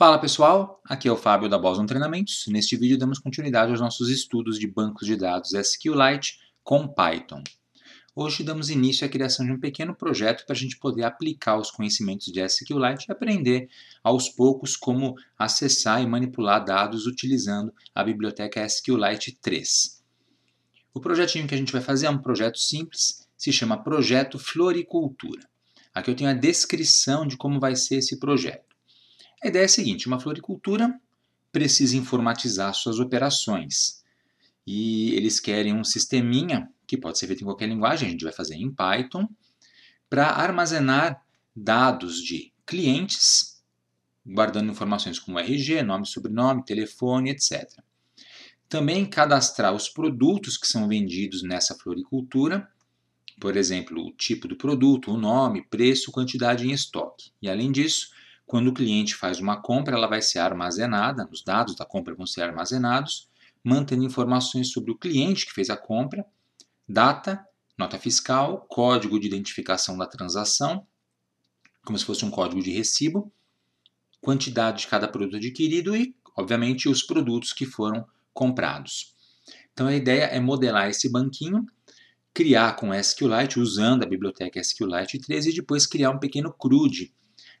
Fala pessoal, aqui é o Fábio da Boson Treinamentos. Neste vídeo damos continuidade aos nossos estudos de bancos de dados SQLite com Python. Hoje damos início à criação de um pequeno projeto para a gente poder aplicar os conhecimentos de SQLite e aprender aos poucos como acessar e manipular dados utilizando a biblioteca SQLite 3. O projetinho que a gente vai fazer é um projeto simples, se chama Projeto Floricultura. Aqui eu tenho a descrição de como vai ser esse projeto. A ideia é a seguinte: uma floricultura precisa informatizar suas operações. E eles querem um sisteminha, que pode ser feito em qualquer linguagem, a gente vai fazer em Python, para armazenar dados de clientes, guardando informações como RG, nome, sobrenome, telefone, etc. Também cadastrar os produtos que são vendidos nessa floricultura, por exemplo, o tipo do produto, o nome, preço, quantidade em estoque. E além disso, quando o cliente faz uma compra, ela vai ser armazenada, os dados da compra vão ser armazenados, mantendo informações sobre o cliente que fez a compra, data, nota fiscal, código de identificação da transação, como se fosse um código de recibo, quantidade de cada produto adquirido e, obviamente, os produtos que foram comprados. Então a ideia é modelar esse banquinho, criar com SQLite usando a biblioteca SQLite 13 e depois criar um pequeno CRUD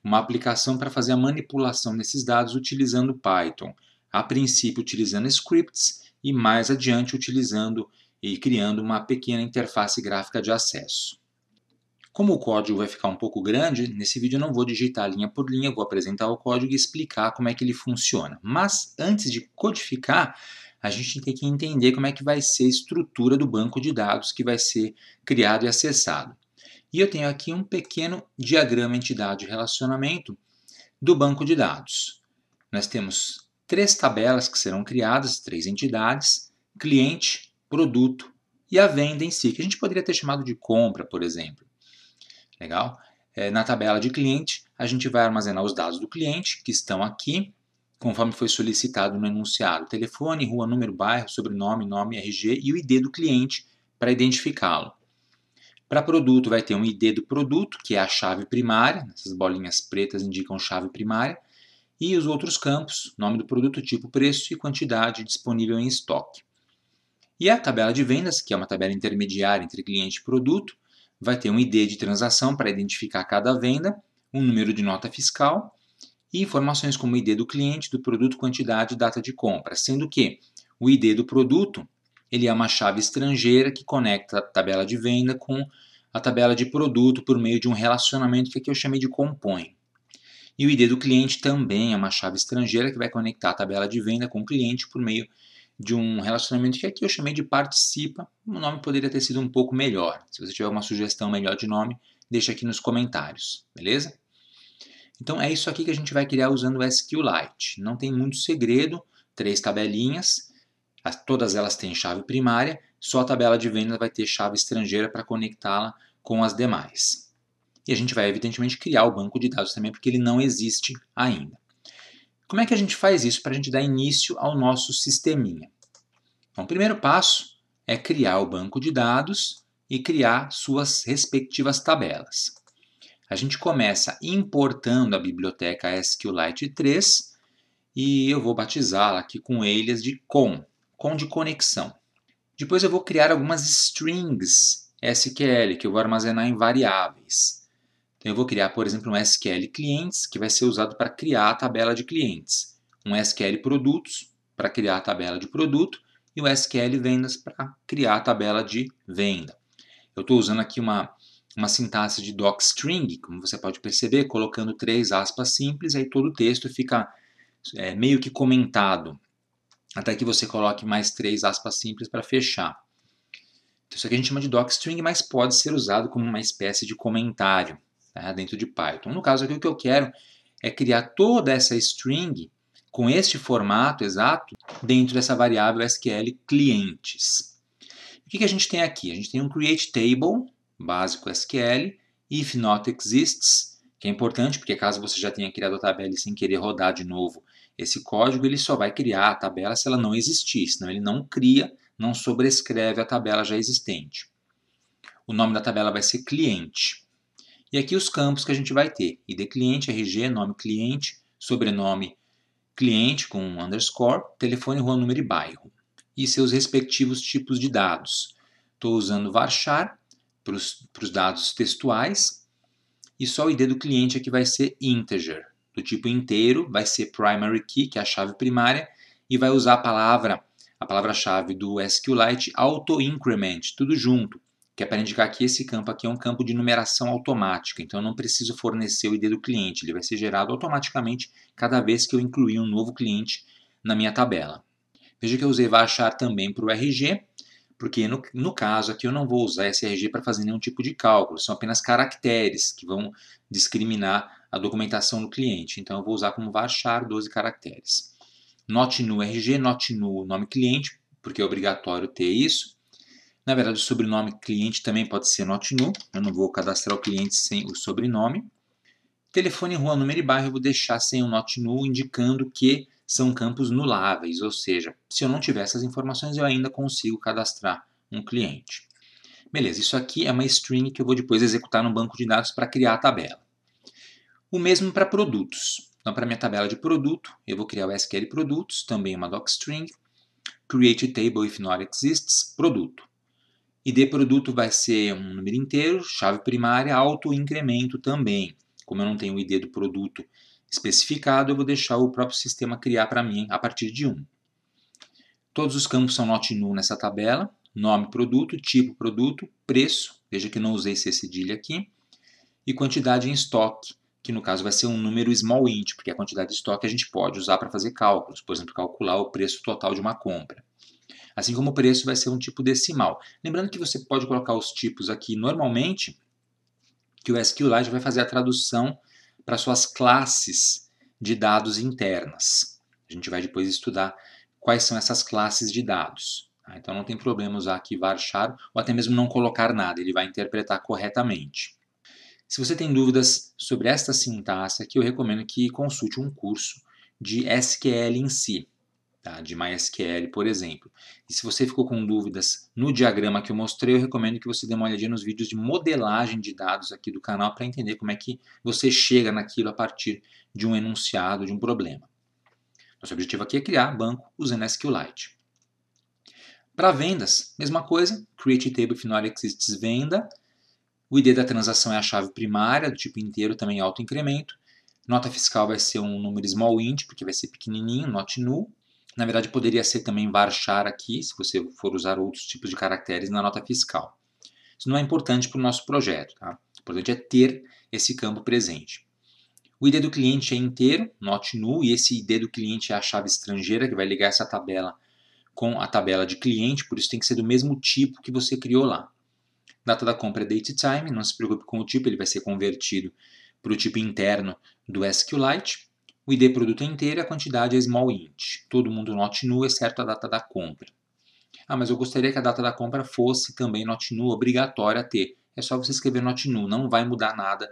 uma aplicação para fazer a manipulação desses dados utilizando Python. A princípio utilizando scripts e mais adiante utilizando e criando uma pequena interface gráfica de acesso. Como o código vai ficar um pouco grande, nesse vídeo eu não vou digitar linha por linha, vou apresentar o código e explicar como é que ele funciona. Mas antes de codificar, a gente tem que entender como é que vai ser a estrutura do banco de dados que vai ser criado e acessado. E eu tenho aqui um pequeno diagrama entidade relacionamento do banco de dados. Nós temos três tabelas que serão criadas, três entidades, cliente, produto e a venda em si, que a gente poderia ter chamado de compra, por exemplo. Legal? É, na tabela de cliente, a gente vai armazenar os dados do cliente, que estão aqui, conforme foi solicitado no enunciado: telefone, rua, número, bairro, sobrenome, nome, RG e o ID do cliente para identificá-lo. Para produto, vai ter um ID do produto, que é a chave primária, essas bolinhas pretas indicam chave primária, e os outros campos, nome do produto, tipo, preço e quantidade disponível em estoque. E a tabela de vendas, que é uma tabela intermediária entre cliente e produto, vai ter um ID de transação para identificar cada venda, um número de nota fiscal e informações como ID do cliente, do produto, quantidade e data de compra, sendo que o ID do produto ele é uma chave estrangeira que conecta a tabela de venda com a tabela de produto por meio de um relacionamento que aqui é eu chamei de compõe. E o ID do cliente também é uma chave estrangeira que vai conectar a tabela de venda com o cliente por meio de um relacionamento que aqui é eu chamei de participa. O nome poderia ter sido um pouco melhor. Se você tiver uma sugestão melhor de nome, deixa aqui nos comentários, beleza? Então é isso aqui que a gente vai criar usando o SQLite. Não tem muito segredo, três tabelinhas as, todas elas têm chave primária, só a tabela de vendas vai ter chave estrangeira para conectá-la com as demais. E a gente vai, evidentemente, criar o banco de dados também, porque ele não existe ainda. Como é que a gente faz isso para a gente dar início ao nosso sisteminha? Então, o primeiro passo é criar o banco de dados e criar suas respectivas tabelas. A gente começa importando a biblioteca SQLite 3 e eu vou batizá-la aqui com alias de com com de conexão. Depois eu vou criar algumas strings SQL que eu vou armazenar em variáveis. Então eu vou criar, por exemplo, um SQL clientes, que vai ser usado para criar a tabela de clientes, um SQL produtos para criar a tabela de produto e o um SQL vendas para criar a tabela de venda. Eu estou usando aqui uma, uma sintaxe de docstring, como você pode perceber, colocando três aspas simples, aí todo o texto fica é, meio que comentado até que você coloque mais três aspas simples para fechar. Então, isso aqui a gente chama de docstring, mas pode ser usado como uma espécie de comentário tá? dentro de Python. No caso aqui, o que eu quero é criar toda essa string com este formato exato dentro dessa variável SQL clientes. O que, que a gente tem aqui? A gente tem um create table básico SQL, if not exists, que é importante porque caso você já tenha criado a tabela e sem querer rodar de novo, esse código ele só vai criar a tabela se ela não existir, senão ele não cria, não sobrescreve a tabela já existente. O nome da tabela vai ser cliente. E aqui os campos que a gente vai ter: ID cliente, RG, nome cliente, sobrenome cliente com um underscore, telefone, rua, número e bairro. E seus respectivos tipos de dados. Estou usando varchar para os dados textuais e só o ID do cliente aqui é vai ser integer do tipo inteiro, vai ser primary key, que é a chave primária, e vai usar a palavra, a palavra-chave do SQLite auto-increment, tudo junto, que é para indicar que esse campo aqui é um campo de numeração automática, então eu não preciso fornecer o ID do cliente, ele vai ser gerado automaticamente cada vez que eu incluir um novo cliente na minha tabela. Veja que eu usei varchar também para o RG, porque no, no caso aqui eu não vou usar esse RG para fazer nenhum tipo de cálculo, são apenas caracteres que vão discriminar a documentação do cliente. Então eu vou usar como varchar 12 caracteres. Note no RG, note no nome cliente, porque é obrigatório ter isso. Na verdade, o sobrenome cliente também pode ser note nu. Eu não vou cadastrar o cliente sem o sobrenome. Telefone, rua, número e bairro eu vou deixar sem o note nu, indicando que são campos nuláveis, ou seja, se eu não tiver essas informações, eu ainda consigo cadastrar um cliente. Beleza, isso aqui é uma string que eu vou depois executar no banco de dados para criar a tabela. O mesmo para produtos. Então, para minha tabela de produto, eu vou criar o SQL produtos, também uma docstring, create table if not exists, produto. ID produto vai ser um número inteiro, chave primária, auto-incremento também. Como eu não tenho o ID do produto especificado, eu vou deixar o próprio sistema criar para mim a partir de 1. Todos os campos são not null nessa tabela, nome produto, tipo produto, preço, veja que eu não usei esse cedilha aqui, e quantidade em estoque, que no caso vai ser um número small int, porque a quantidade de estoque a gente pode usar para fazer cálculos, por exemplo, calcular o preço total de uma compra. Assim como o preço vai ser um tipo decimal. Lembrando que você pode colocar os tipos aqui normalmente, que o SQLite vai fazer a tradução para suas classes de dados internas. A gente vai depois estudar quais são essas classes de dados. Tá? Então não tem problema usar aqui varchar ou até mesmo não colocar nada, ele vai interpretar corretamente. Se você tem dúvidas sobre esta sintaxe aqui, eu recomendo que consulte um curso de SQL em si, tá? de MySQL, por exemplo. E se você ficou com dúvidas no diagrama que eu mostrei, eu recomendo que você dê uma olhadinha nos vídeos de modelagem de dados aqui do canal para entender como é que você chega naquilo a partir de um enunciado, de um problema. Nosso objetivo aqui é criar banco usando SQLite. Para vendas, mesma coisa, create table if not exists venda, o ID da transação é a chave primária, do tipo inteiro, também alto incremento. Nota fiscal vai ser um número small int, porque vai ser pequenininho, not null. Na verdade, poderia ser também varchar aqui, se você for usar outros tipos de caracteres na nota fiscal. Isso não é importante para o nosso projeto. Tá? O importante é ter esse campo presente. O ID do cliente é inteiro, not null, e esse ID do cliente é a chave estrangeira que vai ligar essa tabela com a tabela de cliente, por isso tem que ser do mesmo tipo que você criou lá. Data da compra é date time, não se preocupe com o tipo, ele vai ser convertido para o tipo interno do SQLite. O ID produto é inteiro, a quantidade é small int. Todo mundo not null exceto a data da compra. Ah, mas eu gostaria que a data da compra fosse também not null obrigatória a ter. É só você escrever not null não vai mudar nada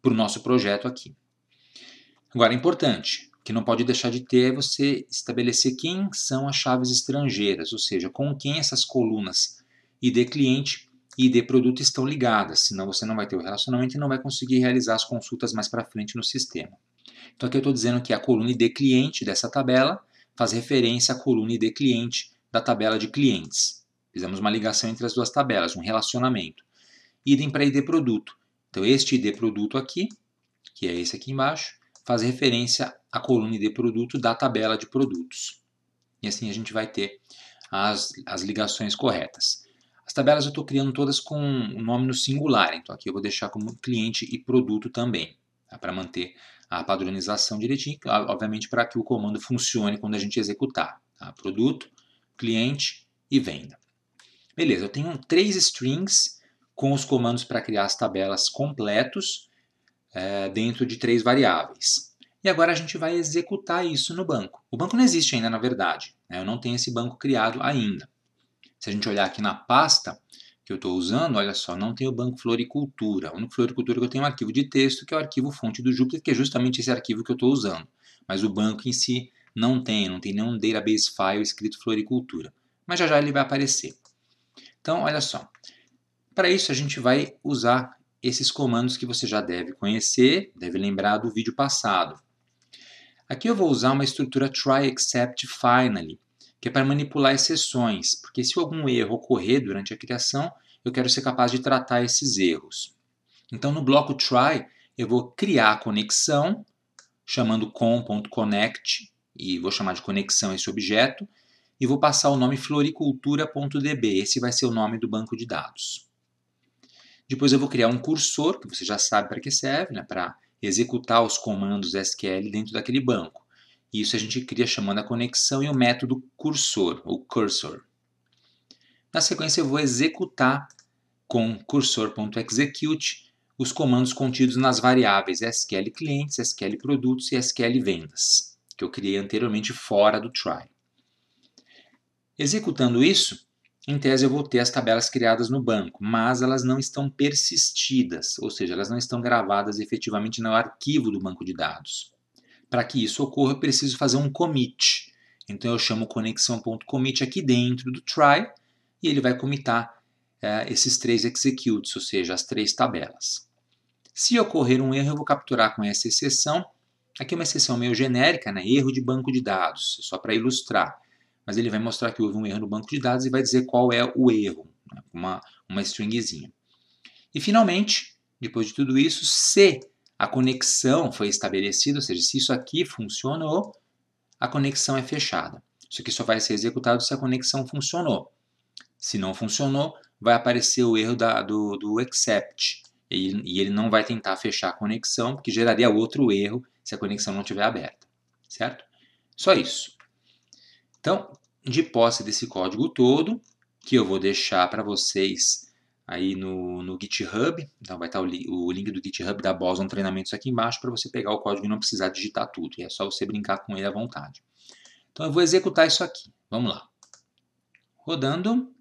para o nosso projeto aqui. Agora, é importante, o que não pode deixar de ter é você estabelecer quem são as chaves estrangeiras, ou seja, com quem essas colunas ID cliente e de produto estão ligadas, senão você não vai ter o relacionamento e não vai conseguir realizar as consultas mais para frente no sistema. Então aqui eu estou dizendo que a coluna ID cliente dessa tabela faz referência à coluna ID cliente da tabela de clientes. Fizemos uma ligação entre as duas tabelas, um relacionamento. Idem para ID produto. Então este ID produto aqui, que é esse aqui embaixo, faz referência à coluna ID produto da tabela de produtos. E assim a gente vai ter as, as ligações corretas. As tabelas eu estou criando todas com o nome no singular, então aqui eu vou deixar como cliente e produto também, tá? para manter a padronização direitinho, obviamente para que o comando funcione quando a gente executar. Tá? Produto, cliente e venda. Beleza, eu tenho três strings com os comandos para criar as tabelas completos é, dentro de três variáveis. E agora a gente vai executar isso no banco. O banco não existe ainda, na verdade. Né? Eu não tenho esse banco criado ainda. Se a gente olhar aqui na pasta que eu estou usando, olha só, não tem o banco floricultura. O único floricultura que eu tenho é um arquivo de texto, que é o arquivo fonte do Jupyter, que é justamente esse arquivo que eu estou usando. Mas o banco em si não tem, não tem nenhum database file escrito floricultura. Mas já já ele vai aparecer. Então, olha só. Para isso, a gente vai usar esses comandos que você já deve conhecer, deve lembrar do vídeo passado. Aqui eu vou usar uma estrutura try except finally, que é para manipular exceções, porque se algum erro ocorrer durante a criação, eu quero ser capaz de tratar esses erros. Então, no bloco try, eu vou criar a conexão, chamando com.connect, e vou chamar de conexão esse objeto, e vou passar o nome floricultura.db, esse vai ser o nome do banco de dados. Depois eu vou criar um cursor, que você já sabe para que serve, né, para executar os comandos SQL dentro daquele banco isso a gente cria chamando a conexão e o método cursor, ou cursor. Na sequência, eu vou executar com cursor.execute os comandos contidos nas variáveis SQL clientes, SQL produtos e SQL vendas, que eu criei anteriormente fora do try. Executando isso, em tese eu vou ter as tabelas criadas no banco, mas elas não estão persistidas, ou seja, elas não estão gravadas efetivamente no arquivo do banco de dados para que isso ocorra, eu preciso fazer um commit. Então eu chamo conexão.commit aqui dentro do try e ele vai comitar eh, esses três executes, ou seja, as três tabelas. Se ocorrer um erro, eu vou capturar com essa exceção. Aqui é uma exceção meio genérica, né? erro de banco de dados, só para ilustrar. Mas ele vai mostrar que houve um erro no banco de dados e vai dizer qual é o erro, né? uma, uma stringzinha. E finalmente, depois de tudo isso, se a conexão foi estabelecida, ou seja, se isso aqui funcionou, a conexão é fechada. Isso aqui só vai ser executado se a conexão funcionou. Se não funcionou, vai aparecer o erro da, do, do except. E, e ele não vai tentar fechar a conexão, porque geraria outro erro se a conexão não estiver aberta. Certo? Só isso. Então, de posse desse código todo, que eu vou deixar para vocês aí no, no GitHub, então vai estar o, o link do GitHub da Boson Treinamentos aqui embaixo para você pegar o código e não precisar digitar tudo, e é só você brincar com ele à vontade. Então eu vou executar isso aqui, vamos lá. Rodando,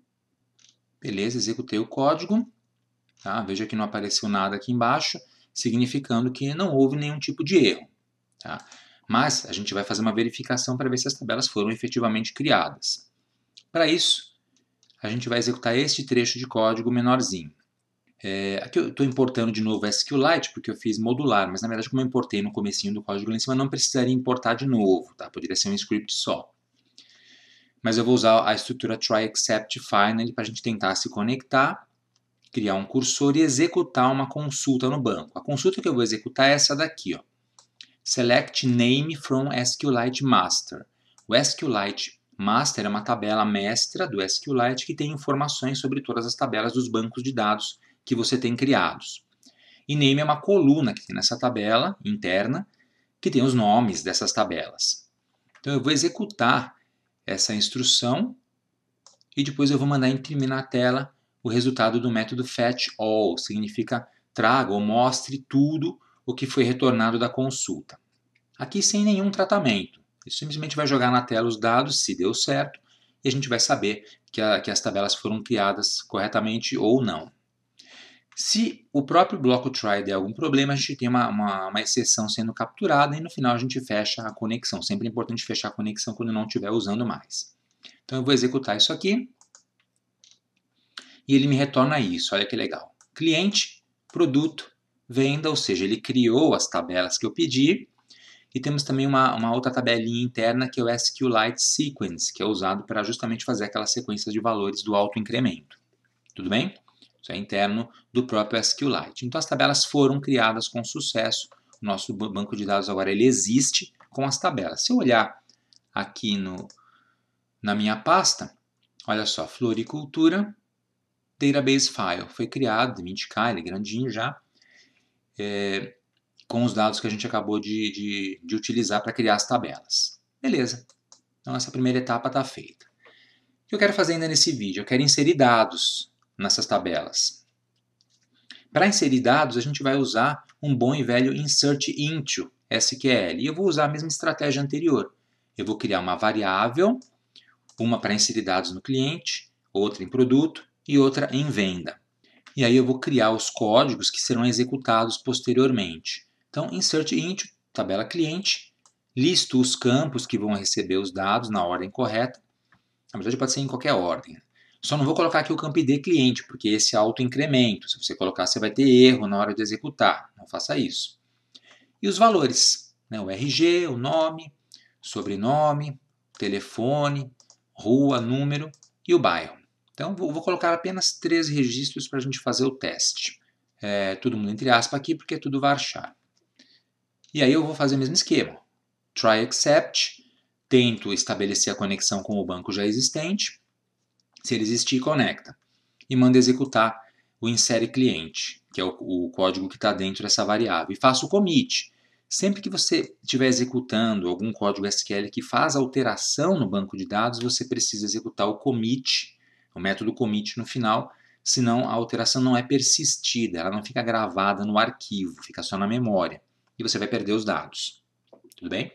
beleza, executei o código, tá? veja que não apareceu nada aqui embaixo, significando que não houve nenhum tipo de erro. Tá? Mas a gente vai fazer uma verificação para ver se as tabelas foram efetivamente criadas. Para isso, a gente vai executar este trecho de código menorzinho. É, aqui eu estou importando de novo SQLite, porque eu fiz modular, mas na verdade como eu importei no comecinho do código lá em cima, não precisaria importar de novo, tá? poderia ser um script só. Mas eu vou usar a estrutura try except finally para a gente tentar se conectar, criar um cursor e executar uma consulta no banco. A consulta que eu vou executar é essa daqui, ó. select name from SQLite master. O SQLite Master é uma tabela mestra do SQLite que tem informações sobre todas as tabelas dos bancos de dados que você tem criados. E Name é uma coluna que tem nessa tabela interna que tem os nomes dessas tabelas. Então eu vou executar essa instrução e depois eu vou mandar imprimir na tela o resultado do método fetch all, significa traga ou mostre tudo o que foi retornado da consulta. Aqui sem nenhum tratamento. Ele simplesmente vai jogar na tela os dados, se deu certo, e a gente vai saber que, a, que as tabelas foram criadas corretamente ou não. Se o próprio bloco try der algum problema, a gente tem uma, uma, uma, exceção sendo capturada e no final a gente fecha a conexão. Sempre é importante fechar a conexão quando não estiver usando mais. Então eu vou executar isso aqui e ele me retorna isso. Olha que legal. Cliente, produto, venda, ou seja, ele criou as tabelas que eu pedi e temos também uma, uma outra tabelinha interna que é o SQLite Sequence, que é usado para justamente fazer aquelas sequências de valores do alto incremento Tudo bem? Isso é interno do próprio SQLite. Então as tabelas foram criadas com sucesso. O nosso banco de dados agora ele existe com as tabelas. Se eu olhar aqui no, na minha pasta, olha só, floricultura, database file, foi criado, me indicar, ele é grandinho já. É, com os dados que a gente acabou de, de, de utilizar para criar as tabelas. Beleza, então essa primeira etapa está feita. O que eu quero fazer ainda nesse vídeo? Eu quero inserir dados nessas tabelas. Para inserir dados, a gente vai usar um bom e velho insert into SQL. E eu vou usar a mesma estratégia anterior. Eu vou criar uma variável, uma para inserir dados no cliente, outra em produto e outra em venda. E aí eu vou criar os códigos que serão executados posteriormente. Então, insert int, tabela cliente, listo os campos que vão receber os dados na ordem correta. Na verdade, pode ser em qualquer ordem. Só não vou colocar aqui o campo ID cliente, porque esse é auto-incremento. Se você colocar, você vai ter erro na hora de executar. Não faça isso. E os valores, né? o RG, o nome, sobrenome, telefone, rua, número e o bairro. Então, vou colocar apenas três registros para a gente fazer o teste. É, todo mundo entre aspas aqui, porque é tudo varchar. E aí eu vou fazer o mesmo esquema. Try except, tento estabelecer a conexão com o banco já existente. Se ele existir, conecta. E manda executar o insere cliente, que é o, o código que está dentro dessa variável. E faço o commit. Sempre que você estiver executando algum código SQL que faz alteração no banco de dados, você precisa executar o commit, o método commit no final, senão a alteração não é persistida, ela não fica gravada no arquivo, fica só na memória e você vai perder os dados. Tudo bem?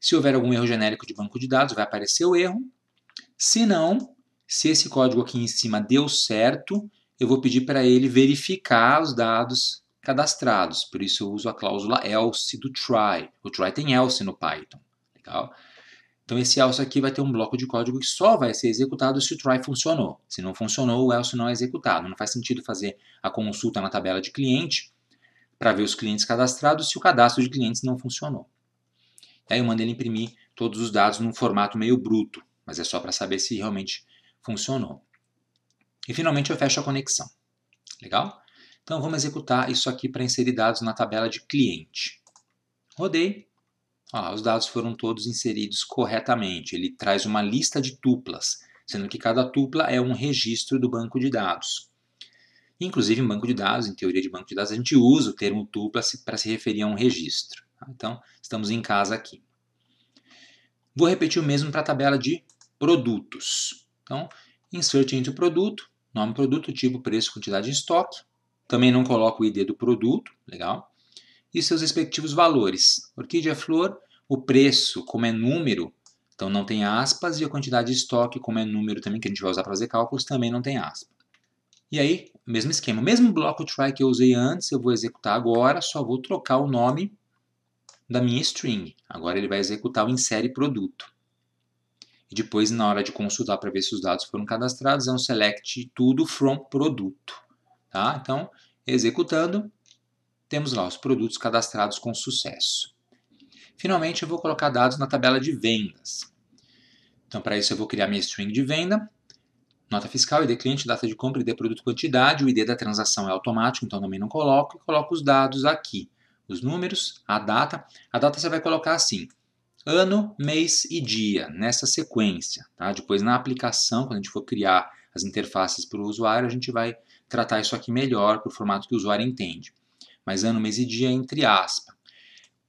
Se houver algum erro genérico de banco de dados, vai aparecer o erro. Se não, se esse código aqui em cima deu certo, eu vou pedir para ele verificar os dados cadastrados. Por isso eu uso a cláusula else do try. O try tem else no Python. Legal? Então esse else aqui vai ter um bloco de código que só vai ser executado se o try funcionou. Se não funcionou, o else não é executado. Não faz sentido fazer a consulta na tabela de cliente para ver os clientes cadastrados se o cadastro de clientes não funcionou. Aí eu mando ele imprimir todos os dados num formato meio bruto, mas é só para saber se realmente funcionou. E finalmente eu fecho a conexão. Legal? Então vamos executar isso aqui para inserir dados na tabela de cliente. Rodei. Ah, os dados foram todos inseridos corretamente. Ele traz uma lista de tuplas, sendo que cada tupla é um registro do banco de dados. Inclusive, em banco de dados, em teoria de banco de dados, a gente usa o termo tupla para se referir a um registro. Tá? Então, estamos em casa aqui. Vou repetir o mesmo para a tabela de produtos. Então, insert into produto, nome produto, tipo, preço, quantidade em estoque. Também não coloco o ID do produto, legal. E seus respectivos valores. Orquídea é flor, o preço, como é número, então não tem aspas, e a quantidade de estoque, como é número também que a gente vai usar para fazer cálculos, também não tem aspas. E aí, mesmo esquema. O mesmo bloco try que eu usei antes, eu vou executar agora, só vou trocar o nome da minha string. Agora ele vai executar o insere produto. E depois, na hora de consultar para ver se os dados foram cadastrados, é um select tudo from produto. Tá? Então, executando, temos lá os produtos cadastrados com sucesso. Finalmente, eu vou colocar dados na tabela de vendas. Então, para isso, eu vou criar minha string de venda Nota fiscal, ID cliente, data de compra, ID produto, quantidade. O ID da transação é automático, então também não coloco. E coloco os dados aqui. Os números, a data. A data você vai colocar assim. Ano, mês e dia, nessa sequência. Tá? Depois na aplicação, quando a gente for criar as interfaces para o usuário, a gente vai tratar isso aqui melhor para o formato que o usuário entende. Mas ano, mês e dia entre aspas.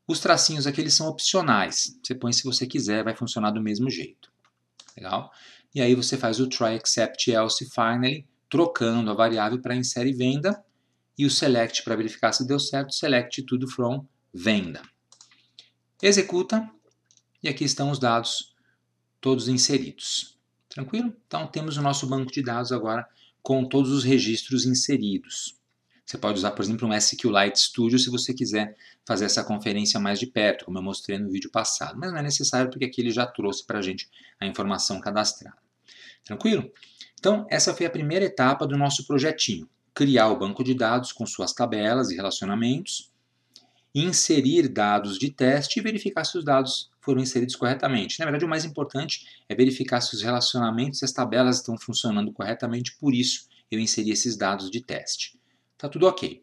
Os tracinhos aqui eles são opcionais. Você põe se você quiser, vai funcionar do mesmo jeito. Legal? e aí você faz o try except else finally, trocando a variável para insere venda e o select para verificar se deu certo, select tudo from venda. Executa e aqui estão os dados todos inseridos. Tranquilo? Então temos o nosso banco de dados agora com todos os registros inseridos. Você pode usar, por exemplo, um SQLite Studio se você quiser fazer essa conferência mais de perto, como eu mostrei no vídeo passado, mas não é necessário porque aqui ele já trouxe para a gente a informação cadastrada. Tranquilo? Então, essa foi a primeira etapa do nosso projetinho. Criar o banco de dados com suas tabelas e relacionamentos, inserir dados de teste e verificar se os dados foram inseridos corretamente. Na verdade, o mais importante é verificar se os relacionamentos e as tabelas estão funcionando corretamente, por isso eu inseri esses dados de teste. Está tudo ok.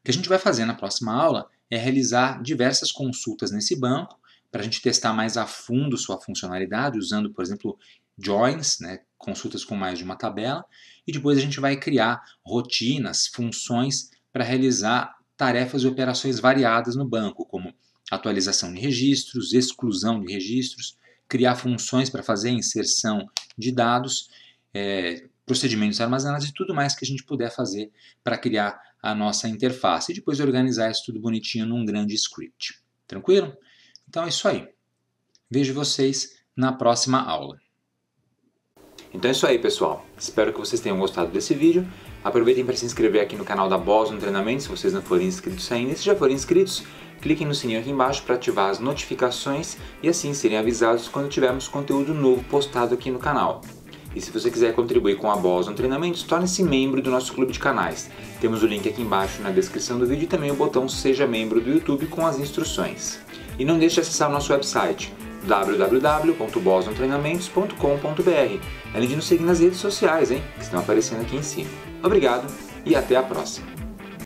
O que a gente vai fazer na próxima aula é realizar diversas consultas nesse banco para a gente testar mais a fundo sua funcionalidade, usando, por exemplo, joins, né, consultas com mais de uma tabela, e depois a gente vai criar rotinas, funções para realizar tarefas e operações variadas no banco, como atualização de registros, exclusão de registros, criar funções para fazer inserção de dados, é, procedimentos armazenados e tudo mais que a gente puder fazer para criar a nossa interface e depois organizar isso tudo bonitinho num grande script. Tranquilo? Então é isso aí. Vejo vocês na próxima aula. Então é isso aí, pessoal. Espero que vocês tenham gostado desse vídeo. Aproveitem para se inscrever aqui no canal da no Treinamento, se vocês não forem inscritos ainda. E se já forem inscritos, cliquem no sininho aqui embaixo para ativar as notificações e assim serem avisados quando tivermos conteúdo novo postado aqui no canal. E se você quiser contribuir com a Boson Treinamentos, torne-se membro do nosso clube de canais. Temos o link aqui embaixo na descrição do vídeo e também o botão Seja Membro do YouTube com as instruções. E não deixe de acessar o nosso website www.bosontreinamentos.com.br, além de nos seguir nas redes sociais, hein, que estão aparecendo aqui em cima. Obrigado e até a próxima!